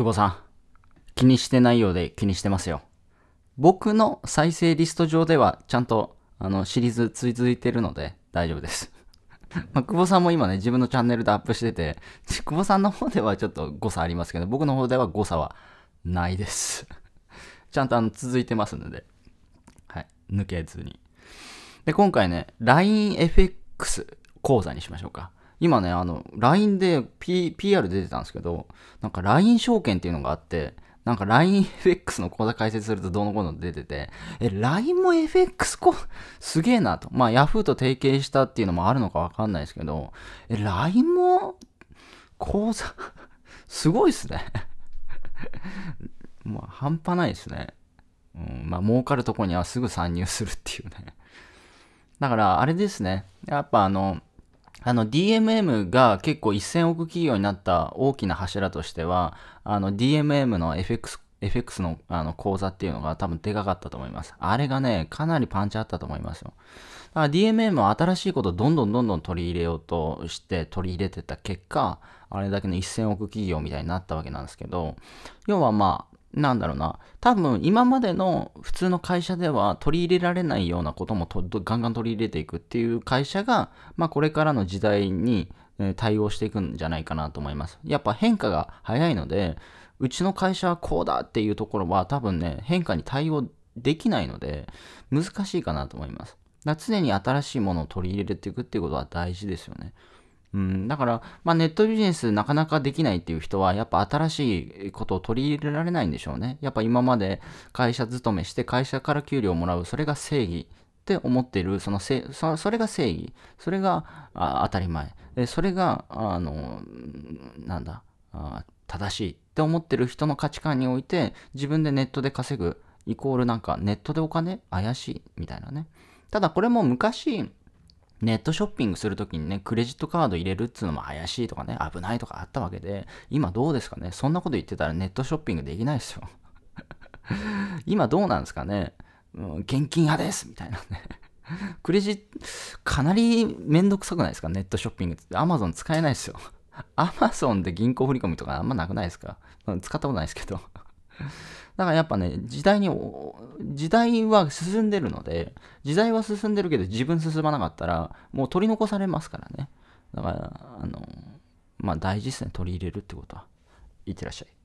久保さん。気にしてないようで気にしてますよ。僕の再生リスト上ではちゃんとあのシリーズ続いてるので大丈夫です。まあ、久保さんも今ね、自分のチャンネルでアップしてて、久保さんの方ではちょっと誤差ありますけど、僕の方では誤差はないです。ちゃんとあの続いてますので、はい、抜けずに。で、今回ね、LINEFX 講座にしましょうか。今ね、あの、LINE で、P、PR 出てたんですけど、なんか LINE 証券っていうのがあって、なんか LINEFX の口座開設するとどうのこうの出てて、え、LINE も FX こ、すげえなと。まあ Yahoo と提携したっていうのもあるのかわかんないですけど、え、LINE も口座すごいっすね まあ半端ないですね。うん、まあ儲かるとこにはすぐ参入するっていうねだからあれですね。やっぱあの、あの DMM が結構1000億企業になった大きな柱としては、あの DMM の FX FX のあの講座っていうのが多分でかかったと思います。あれがね、かなりパンチあったと思いますよ。DMM は新しいことをどんどんどんどん取り入れようとして取り入れてた結果、あれだけの1000億企業みたいになったわけなんですけど、要はまあ、なんだろうな、多分今までの普通の会社では取り入れられないようなこともガンガン取り入れていくっていう会社が、まあ、これからの時代に対応していくんじゃないかなと思います。やっぱ変化が早いので、うちの会社はこうだっていうところは多分ね、変化に対応できないので、難しいかなと思います。だ常に新しいものを取り入れていくっていうことは大事ですよね。うん、だから、まあ、ネットビジネスなかなかできないっていう人は、やっぱ新しいことを取り入れられないんでしょうね。やっぱ今まで会社勤めして会社から給料をもらう、それが正義って思ってる、そのせそそれが正義、それがあ当たり前、それが、あの、なんだあ、正しいって思ってる人の価値観において、自分でネットで稼ぐ、イコールなんかネットでお金怪しいみたいなね。ただこれも昔、ネットショッピングするときにね、クレジットカード入れるっつうのも怪しいとかね、危ないとかあったわけで、今どうですかねそんなこと言ってたらネットショッピングできないですよ。今どうなんですかね、うん、現金派ですみたいなね。クレジット、かなりめんどくさくないですかネットショッピングって。アマゾン使えないですよ。アマゾンで銀行振り込みとかあんまなくないですか使ったことないですけど。だからやっぱね、時代に、時代は進んでるので、時代は進んでるけど自分進まなかったら、もう取り残されますからね。だから、あの、まあ大事ですね、取り入れるってことは。いってらっしゃい。